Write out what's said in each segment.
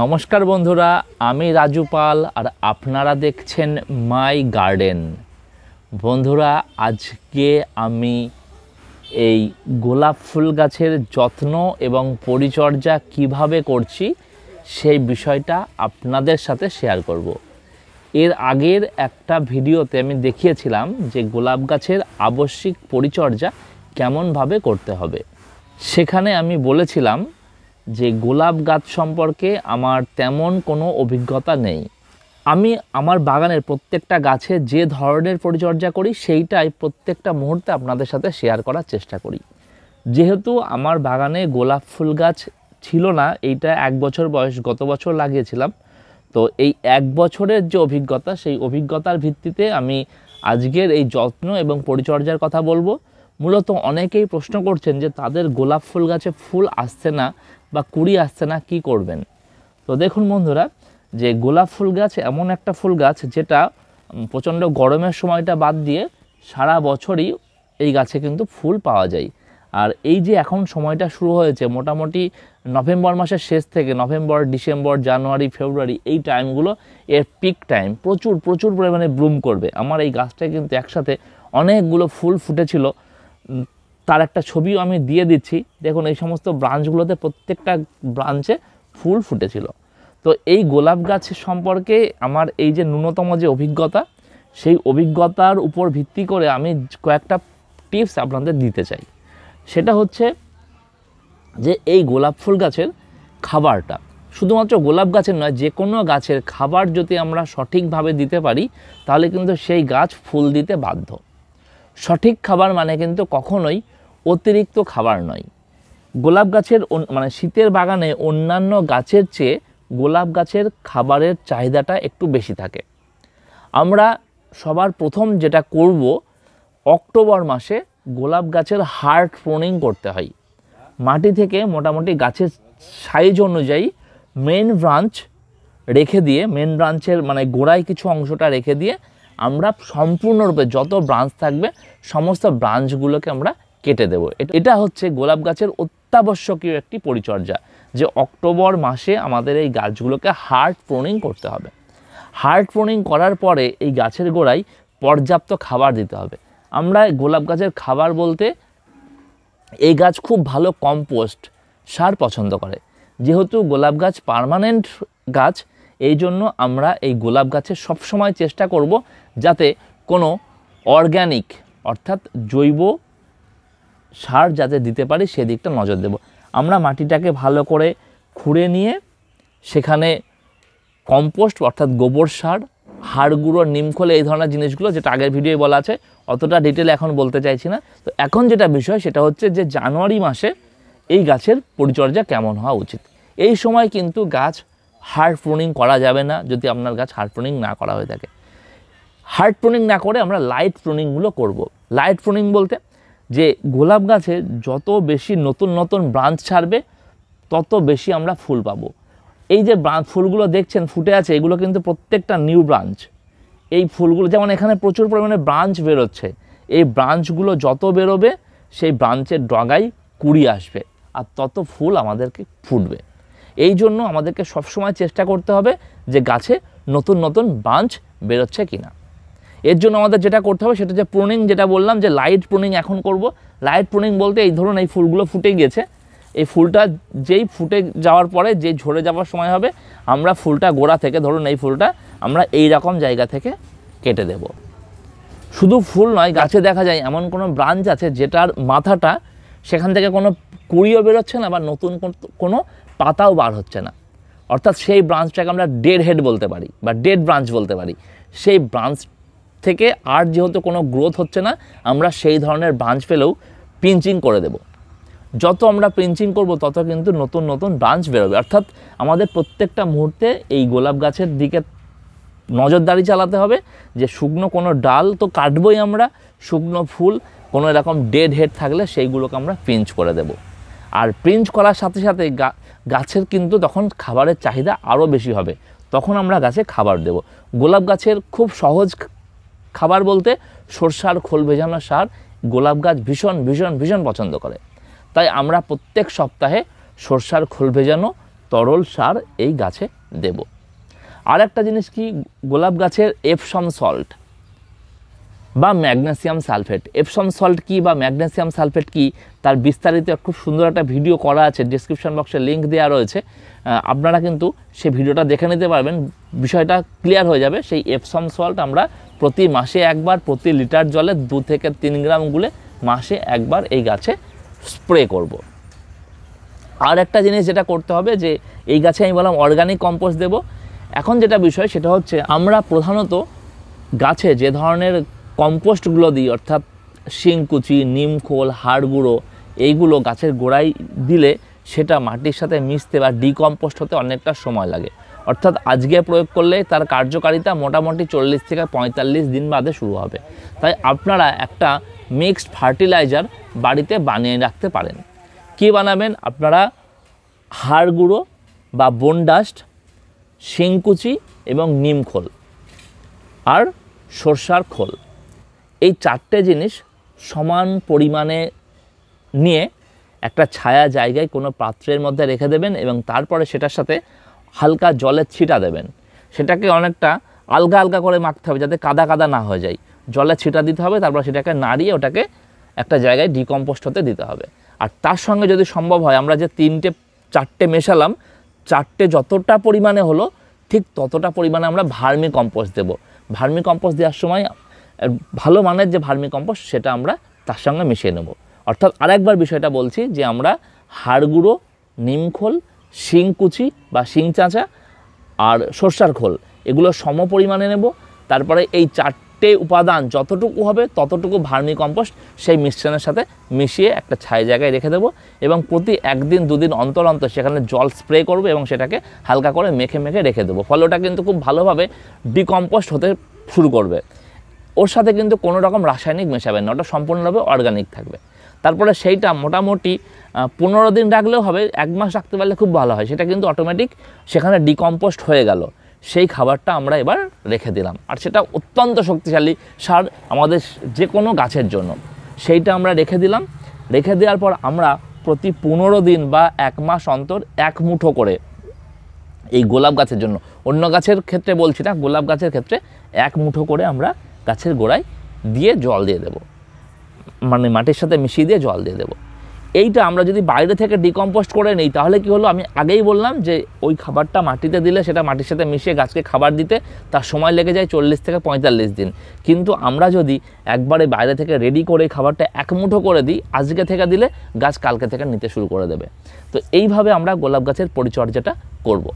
নমস্কার বন্ধুরা আমি রাজু পাল আর আপনারা দেখছেন মাই গার্ডেন বন্ধুরা আজকে আমি এই গোলাপ ফুল গাছের যত্ন এবং পরিচর্যা কিভাবে করছি সেই বিষয়টা আপনাদের সাথে শেয়ার করব। এর আগের একটা ভিডিওতে আমি দেখিয়েছিলাম যে গোলাপ গাছের আবশ্যিক পরিচর্যা কেমনভাবে করতে হবে সেখানে আমি বলেছিলাম যে গোলাপ গাছ সম্পর্কে আমার তেমন কোনো অভিজ্ঞতা নেই আমি আমার বাগানের প্রত্যেকটা গাছে যে ধরনের পরিচর্যা করি সেইটাই প্রত্যেকটা মুহূর্তে আপনাদের সাথে শেয়ার করার চেষ্টা করি যেহেতু আমার বাগানে গোলাপ ফুল গাছ ছিল না এইটা এক বছর বয়স গত বছর লাগিয়েছিলাম তো এই এক বছরের যে অভিজ্ঞতা সেই অভিজ্ঞতার ভিত্তিতে আমি আজকের এই যত্ন এবং পরিচর্যার কথা বলবো মূলত অনেকেই প্রশ্ন করছেন যে তাদের গোলাপ ফুল গাছে ফুল আসছে না বা কুড়ি আসছে না কি করবেন তো দেখুন বন্ধুরা যে গোলাপ ফুল গাছ এমন একটা ফুল গাছ যেটা প্রচণ্ড গরমের সময়টা বাদ দিয়ে সারা বছরই এই গাছে কিন্তু ফুল পাওয়া যায় আর এই যে এখন সময়টা শুরু হয়েছে মোটামুটি নভেম্বর মাসের শেষ থেকে নভেম্বর ডিসেম্বর জানুয়ারি ফেব্রুয়ারি এই টাইমগুলো এর পিক টাইম প্রচুর প্রচুর পরিমাণে ব্লুম করবে আমার এই গাছটায় কিন্তু একসাথে অনেকগুলো ফুল ফুটেছিল তার একটা ছবিও আমি দিয়ে দিচ্ছি দেখুন এই সমস্ত ব্রাঞ্চগুলোতে প্রত্যেকটা ব্রাঞ্চে ফুল ফুটেছিল তো এই গোলাপ গাছ সম্পর্কে আমার এই যে ন্যূনতম যে অভিজ্ঞতা সেই অভিজ্ঞতার উপর ভিত্তি করে আমি কয়েকটা টিপস আপনাদের দিতে চাই সেটা হচ্ছে যে এই গোলাপ ফুল গাছের খাবারটা শুধুমাত্র গোলাপ গাছের নয় যে কোনো গাছের খাবার যদি আমরা সঠিকভাবে দিতে পারি তাহলে কিন্তু সেই গাছ ফুল দিতে বাধ্য সঠিক খাবার মানে কিন্তু কখনোই অতিরিক্ত খাবার নয় গোলাপ গাছের মানে শীতের বাগানে অন্যান্য গাছের চেয়ে গোলাপ গাছের খাবারের চাহিদাটা একটু বেশি থাকে আমরা সবার প্রথম যেটা করব অক্টোবর মাসে গোলাপ গাছের হার্ড প্রোনিং করতে হয় মাটি থেকে মোটামুটি গাছের সাইজ অনুযায়ী মেন ব্রাঞ্চ রেখে দিয়ে মেন ব্রাঞ্চের মানে গোড়ায় কিছু অংশটা রেখে দিয়ে আমরা সম্পূর্ণরূপে যত ব্রাঞ্চ থাকবে সমস্ত ব্রাঞ্চগুলোকে আমরা কেটে দেব এটা হচ্ছে গোলাপ গাছের অত্যাবশ্যকীয় একটি পরিচর্যা যে অক্টোবর মাসে আমাদের এই গাছগুলোকে হার্ড প্রোনিং করতে হবে হার্ড প্রোনিং করার পরে এই গাছের গোড়ায় পর্যাপ্ত খাবার দিতে হবে আমরা গোলাপ গাছের খাবার বলতে এই গাছ খুব ভালো কম্পোস্ট সার পছন্দ করে যেহেতু গোলাপ গাছ পারমানেন্ট গাছ এই জন্য আমরা এই গোলাপ গাছে সবসময় চেষ্টা করব যাতে কোনো অর্গ্যানিক অর্থাৎ জৈব সার যাতে দিতে পারি সেদিকটা নজর দেব আমরা মাটিটাকে ভালো করে খুঁড়ে নিয়ে সেখানে কম্পোস্ট অর্থাৎ গোবর সার হাড় গুঁড়ো নিমখোল এই ধরনের জিনিসগুলো যেটা আগের ভিডিওয়ে বলা আছে অতটা ডিটেল এখন বলতে চাইছি না তো এখন যেটা বিষয় সেটা হচ্ছে যে জানুয়ারি মাসে এই গাছের পরিচর্যা কেমন হওয়া উচিত এই সময় কিন্তু গাছ হার্ড প্রুনিং করা যাবে না যদি আপনার গাছ হার্ড প্রুনিং না করা হয়ে থাকে হার্ড প্রুনিং না করে আমরা লাইট প্রুনিংগুলো করব। লাইট প্রুনিং বলতে যে গোলাপ গাছে যত বেশি নতুন নতুন ব্রাঞ্চ ছাড়বে তত বেশি আমরা ফুল পাবো এই যে ব্রাঞ্চ ফুলগুলো দেখছেন ফুটে আছে এগুলো কিন্তু প্রত্যেকটা নিউ ব্রাঞ্চ এই ফুলগুলো যেমন এখানে প্রচুর পরিমাণে ব্রাঞ্চ বেরোচ্ছে এই ব্রাঞ্চগুলো যত বেরোবে সেই ব্রাঞ্চের ডগাই কুড়ি আসবে আর তত ফুল আমাদেরকে ফুটবে এই জন্য আমাদেরকে সবসময় চেষ্টা করতে হবে যে গাছে নতুন নতুন ব্রাঞ্চ বেরোচ্ছে কিনা এর জন্য আমাদের যেটা করতে হবে সেটা যে প্রুনিং যেটা বললাম যে লাইট প্রুনিং এখন করব লাইট প্রুনিং বলতে এই ধরুন এই ফুলগুলো ফুটে গেছে এই ফুলটা যেই ফুটে যাওয়ার পরে যে ঝরে যাওয়ার সময় হবে আমরা ফুলটা গোড়া থেকে ধরুন এই ফুলটা আমরা এই রকম জায়গা থেকে কেটে দেব শুধু ফুল নয় গাছে দেখা যায় এমন কোনো ব্রাঞ্চ আছে যেটার মাথাটা সেখান থেকে কোনো কুড়িও বেরোচ্ছে না বা নতুন কোনো পাতাও বার হচ্ছে না অর্থাৎ সেই ব্রাঞ্চটাকে আমরা ডেড হেড বলতে পারি বা ডেড ব্রাঞ্চ বলতে পারি সেই ব্রাঞ্চ থেকে আর যেহেতু কোনো গ্রোথ হচ্ছে না আমরা সেই ধরনের ব্রাঞ্চ পেলেও পিঞ্চিং করে দেব যত আমরা পিঞ্চিং করব তত কিন্তু নতুন নতুন ব্রাঞ্চ বেরোবে অর্থাৎ আমাদের প্রত্যেকটা মুহূর্তে এই গোলাপ গাছের দিকে নজরদারি চালাতে হবে যে শুকনো কোনো ডাল তো কাটবই আমরা শুকনো ফুল কোনো এরকম ডেড হেড থাকলে সেইগুলোকে আমরা পিঞ্চ করে দেব আর পিঞ্চ করার সাথে সাথে গাছের কিন্তু তখন খাবারের চাহিদা আরও বেশি হবে তখন আমরা গাছে খাবার দেব গোলাপ গাছের খুব সহজ খাবার বলতে সরষার খোল ভেজানো সার গোলাপ গাছ ভীষণ ভীষণ ভীষণ পছন্দ করে তাই আমরা প্রত্যেক সপ্তাহে সরষার খোল ভেজানো তরল সার এই গাছে দেব আর একটা জিনিস কি গোলাপ গাছের এফসম সল্ট বা ম্যাগনেসিয়াম সালফেট এপসম সল্ট কি বা ম্যাগনেসিয়াম সালফেট কি তার বিস্তারিত খুব সুন্দর একটা ভিডিও করা আছে ডিসক্রিপশান বক্সে লিঙ্ক দেওয়া রয়েছে আপনারা কিন্তু সে ভিডিওটা দেখে নিতে পারবেন বিষয়টা ক্লিয়ার হয়ে যাবে সেই এপসম সল্ট আমরা প্রতি মাসে একবার প্রতি লিটার জলে দু থেকে তিন গ্রাম গুলে মাসে একবার এই গাছে স্প্রে করব। আর একটা জিনিস যেটা করতে হবে যে এই গাছে আমি বললাম অর্গানিক কম্পোস্ট দেব এখন যেটা বিষয় সেটা হচ্ছে আমরা প্রধানত গাছে যে ধরনের কম্পোস্টগুলো দিই অর্থাৎ শিংকুচি নিমখোল হাড় গুঁড়ো এইগুলো গাছের গোড়ায় দিলে সেটা মাটির সাথে মিশতে বা ডিকম্পোস্ট হতে অনেকটা সময় লাগে অর্থাৎ আজকে প্রয়োগ করলে তার কার্যকারিতা মোটামুটি চল্লিশ থেকে পঁয়তাল্লিশ দিন বাদে শুরু হবে তাই আপনারা একটা মিক্সড ফার্টিলাইজার বাড়িতে বানিয়ে রাখতে পারেন কি বানাবেন আপনারা হাড় গুঁড়ো বা বোন ডাস্ট শিংকুচি এবং নিমখোল আর সর্ষার খোল এই চারটে জিনিস সমান পরিমাণে নিয়ে একটা ছায়া জায়গায় কোনো পাত্রের মধ্যে রেখে দেবেন এবং তারপরে সেটার সাথে হালকা জলের ছিটা দেবেন সেটাকে অনেকটা আলগা আলগা করে মাখতে হবে যাতে কাদা কাদা না হয়ে যায় জলের ছিটা দিতে হবে তারপর সেটাকে নাড়িয়ে ওটাকে একটা জায়গায় ডিকম্পোস্ট হতে দিতে হবে আর তার সঙ্গে যদি সম্ভব হয় আমরা যে তিনটে চারটে মেশালাম চারটে যতটা পরিমাণে হলো ঠিক ততটা পরিমাণে আমরা ভার্মি কম্পোস্ট দেবো ভার্মি কম্পোস্ট দেওয়ার সময় ভালো মানের যে ভার্মি কম্পোস্ট সেটা আমরা তার সঙ্গে মিশিয়ে নেব অর্থাৎ আরেকবার বিষয়টা বলছি যে আমরা হাড় গুঁড়ো নিমখোল শিংকুচি বা শিং চাঁচা আর সর্ষার খোল এগুলো সম পরিমাণে নেব তারপরে এই চারটে উপাদান যতটুকু হবে ততটুকু ভার্মি কম্পোস্ট সেই মিশ্রণের সাথে মিশিয়ে একটা ছাই জায়গায় রেখে দেবো এবং প্রতি একদিন দুদিন অন্তর অন্তর সেখানে জল স্প্রে করবো এবং সেটাকে হালকা করে মেখে মেখে রেখে দেবো ফলে ওটা কিন্তু খুব ভালোভাবে ডিকম্পোস্ট হতে শুরু করবে ওর সাথে কিন্তু কোনো রকম রাসায়নিক মেশাবেন না ওটা সম্পূর্ণভাবে অর্গানিক থাকবে তারপরে সেইটা মোটামুটি পনেরো দিন রাখলেও হবে এক মাস রাখতে পারলে খুব ভালো হয় সেটা কিন্তু অটোমেটিক সেখানে ডিকম্পোস্ট হয়ে গেল সেই খাবারটা আমরা এবার রেখে দিলাম আর সেটা অত্যন্ত শক্তিশালী সার আমাদের যে কোনো গাছের জন্য সেইটা আমরা রেখে দিলাম রেখে দেওয়ার পর আমরা প্রতি পনেরো দিন বা এক মাস অন্তর এক মুঠো করে এই গোলাপ গাছের জন্য অন্য গাছের ক্ষেত্রে বলছি না গোলাপ গাছের ক্ষেত্রে এক মুঠো করে আমরা গাছের গোড়ায় দিয়ে জল দিয়ে দেব মানে মাটির সাথে মিশিয়ে দিয়ে জল দিয়ে দেবো এইটা আমরা যদি বাইরে থেকে ডিকম্পোস্ট করে নিই তাহলে কি হলো আমি আগেই বললাম যে ওই খাবারটা মাটিতে দিলে সেটা মাটির সাথে মিশিয়ে গাছকে খাবার দিতে তার সময় লেগে যায় চল্লিশ থেকে পঁয়তাল্লিশ দিন কিন্তু আমরা যদি একবারে বাইরে থেকে রেডি করে খাবারটা একমুঠো করে দিই আজকে থেকে দিলে গাছ কালকে থেকে নিতে শুরু করে দেবে তো এইভাবে আমরা গোলাপ গাছের পরিচর্যাটা করব।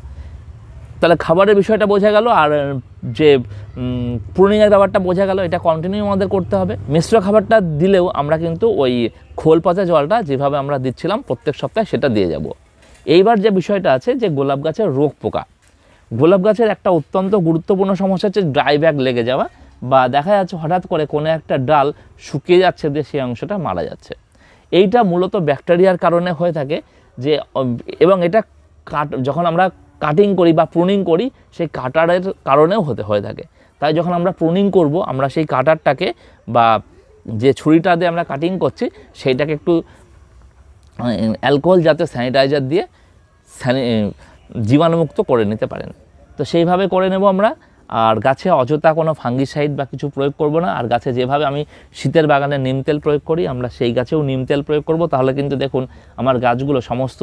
তাহলে খাবারের বিষয়টা বোঝা গেল আর যে প্রুনিংয়ের ব্যাপারটা বোঝা গেল এটা কন্টিনিউ আমাদের করতে হবে মিশ্র খাবারটা দিলেও আমরা কিন্তু ওই খোল পচা জলটা যেভাবে আমরা দিচ্ছিলাম প্রত্যেক সপ্তাহে সেটা দিয়ে যাব এইবার যে বিষয়টা আছে যে গোলাপ গাছের রোগ পোকা গোলাপ গাছের একটা অত্যন্ত গুরুত্বপূর্ণ সমস্যা হচ্ছে ড্রাই ব্যাগ লেগে যাওয়া বা দেখা যাচ্ছে হঠাৎ করে কোনো একটা ডাল শুকিয়ে যাচ্ছে দিয়ে সেই অংশটা মারা যাচ্ছে এইটা মূলত ব্যাকটেরিয়ার কারণে হয়ে থাকে যে এবং এটা কাট যখন আমরা কাটিং করি বা প্রুনিং করি সেই কাটারের কারণেও হতে হয়ে থাকে তাই যখন আমরা প্রুনিং করব আমরা সেই কাটারটাকে বা যে ছুরিটা দিয়ে আমরা কাটিং করছি সেইটাকে একটু অ্যালকোহল জাতীয় স্যানিটাইজার দিয়ে জীবাণুমুক্ত করে নিতে পারেন তো সেইভাবে করে নেব আমরা আর গাছে অযথা কোনো ফাঙ্গিসাইড বা কিছু প্রয়োগ করব না আর গাছে যেভাবে আমি শীতের বাগানে নিম তেল প্রয়োগ করি আমরা সেই গাছেও নিম তেল প্রয়োগ করব তাহলে কিন্তু দেখুন আমার গাছগুলো সমস্ত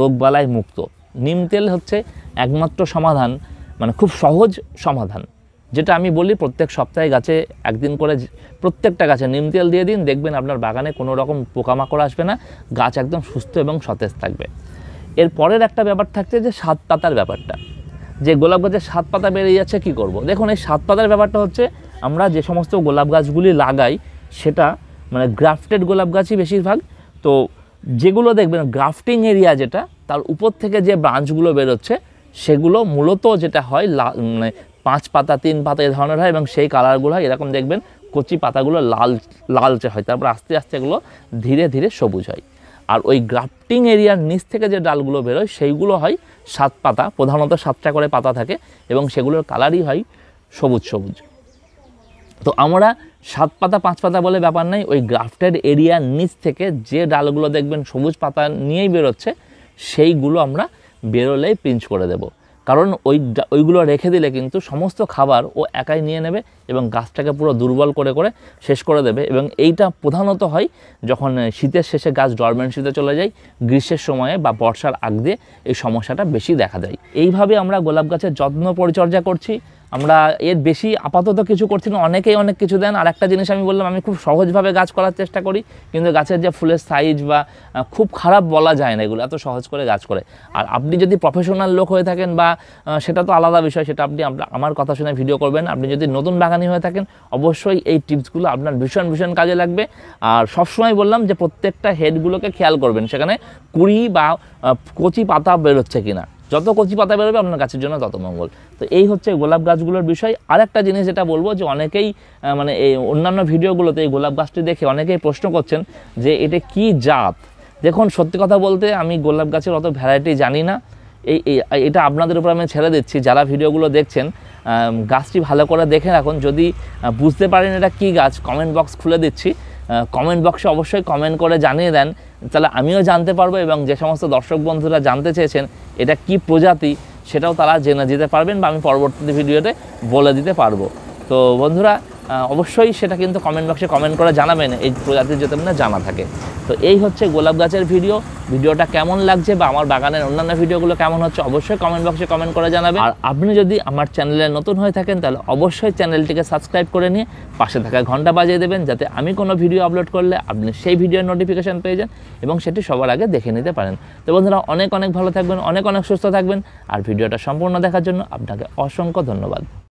রোগবালায় মুক্ত নিম তেল হচ্ছে একমাত্র সমাধান মানে খুব সহজ সমাধান যেটা আমি বলি প্রত্যেক সপ্তাহে গাছে একদিন করে প্রত্যেকটা গাছে নিম তেল দিয়ে দিন দেখবেন আপনার বাগানে কোনো রকম পোকামাকড় আসবে না গাছ একদম সুস্থ এবং সতেজ থাকবে এর পরের একটা ব্যাপার থাকছে যে সাত পাতার ব্যাপারটা যে গোলাপ গাছের সাত পাতা বেরিয়ে যাচ্ছে কি করব। দেখুন এই সাত পাতার ব্যাপারটা হচ্ছে আমরা যে সমস্ত গোলাপ গাছগুলি লাগাই সেটা মানে গ্রাফটেড গোলাপ গাছই বেশিরভাগ তো যেগুলো দেখবেন গ্রাফটিং এরিয়া যেটা তার উপর থেকে যে ব্রাঞ্চগুলো বেরোচ্ছে সেগুলো মূলত যেটা হয় মানে পাঁচ পাতা তিন পাতা এ ধরনের হয় এবং সেই কালারগুলো হয় এরকম দেখবেন কচি পাতাগুলো লাল লালচে হয় তারপর আস্তে আস্তে এগুলো ধীরে ধীরে সবুজ হয় আর ওই গ্রাফটিং এরিয়ার নিচ থেকে যে ডালগুলো বেরোয় সেইগুলো হয় সাত পাতা প্রধানত সাতটা করে পাতা থাকে এবং সেগুলোর কালারই হয় সবুজ সবুজ তো আমরা সাত পাতা পাঁচ পাতা বলে ব্যাপার নাই ওই গ্রাফটেড এরিয়ার নিচ থেকে যে ডালগুলো দেখবেন সবুজ পাতা নিয়েই বেরোচ্ছে সেইগুলো আমরা বেরোলেই পিঞ্চ করে দেব কারণ ওই ওইগুলো রেখে দিলে কিন্তু সমস্ত খাবার ও একাই নিয়ে নেবে এবং গাছটাকে পুরো দুর্বল করে করে শেষ করে দেবে এবং এইটা প্রধানত হয় যখন শীতের শেষে গাছ ডরমেন্সিতে চলে যায় গ্রীষ্মের সময়ে বা বর্ষার আগ দিয়ে এই সমস্যাটা বেশি দেখা দেয় এইভাবে আমরা গোলাপ গাছের যত্ন পরিচর্যা করছি আমরা এর বেশি আপাতত কিছু করছি না অনেকেই অনেক কিছু দেন আর একটা জিনিস আমি বললাম আমি খুব সহজভাবে গাছ করার চেষ্টা করি কিন্তু গাছের যে ফুলের সাইজ বা খুব খারাপ বলা যায় না এগুলো এত সহজ করে গাছ করে আর আপনি যদি প্রফেশনাল লোক হয়ে থাকেন বা সেটা তো আলাদা বিষয় সেটা আপনি আমার কথা শুনে ভিডিও করবেন আপনি যদি নতুন বাগানি হয়ে থাকেন অবশ্যই এই টিপসগুলো আপনার ভীষণ ভীষণ কাজে লাগবে আর সবসময় বললাম যে প্রত্যেকটা হেডগুলোকে খেয়াল করবেন সেখানে কুড়ি বা কচি পাতা বেরোচ্ছে কিনা যত কচি পাতা বেরোবে আপনার গাছের জন্য তত মঙ্গল তো এই হচ্ছে গোলাপ গাছগুলোর বিষয় আরেকটা জিনিস যেটা বলবো যে অনেকেই মানে এই অন্যান্য ভিডিওগুলোতে এই গোলাপ গাছটি দেখে অনেকেই প্রশ্ন করছেন যে এটা কি জাত দেখুন সত্যি কথা বলতে আমি গোলাপ গাছের অত ভ্যারাইটি জানি না এই এটা আপনাদের উপর আমি ছেড়ে দিচ্ছি যারা ভিডিওগুলো দেখছেন গাছটি ভালো করে দেখে রাখুন যদি বুঝতে পারেন এটা কি গাছ কমেন্ট বক্স খুলে দিচ্ছি কমেন্ট বক্সে অবশ্যই কমেন্ট করে জানিয়ে দেন তাহলে আমিও জানতে পারবো এবং যে সমস্ত দর্শক বন্ধুরা জানতে চেয়েছেন এটা কি প্রজাতি সেটাও তারা জেনে যেতে পারবেন বা আমি পরবর্তী ভিডিওতে বলে দিতে পারবো তো বন্ধুরা অবশ্যই সেটা কিন্তু কমেন্ট বক্সে কমেন্ট করে জানাবেন এই প্রজাতির যদি আপনার জানা থাকে তো এই হচ্ছে গোলাপ গাছের ভিডিও ভিডিওটা কেমন লাগছে বা আমার বাগানের অন্যান্য ভিডিওগুলো কেমন হচ্ছে অবশ্যই কমেন্ট বক্সে কমেন্ট করে জানাবেন আর আপনি যদি আমার চ্যানেলে নতুন হয়ে থাকেন তাহলে অবশ্যই চ্যানেলটিকে সাবস্ক্রাইব করে নিয়ে পাশে থাকা ঘন্টা বাজিয়ে দেবেন যাতে আমি কোনো ভিডিও আপলোড করলে আপনি সেই ভিডিওর নোটিফিকেশান পেয়ে যান এবং সেটি সবার আগে দেখে নিতে পারেন তো বন্ধুরা অনেক অনেক ভালো থাকবেন অনেক অনেক সুস্থ থাকবেন আর ভিডিওটা সম্পূর্ণ দেখার জন্য আপনাকে অসংখ্য ধন্যবাদ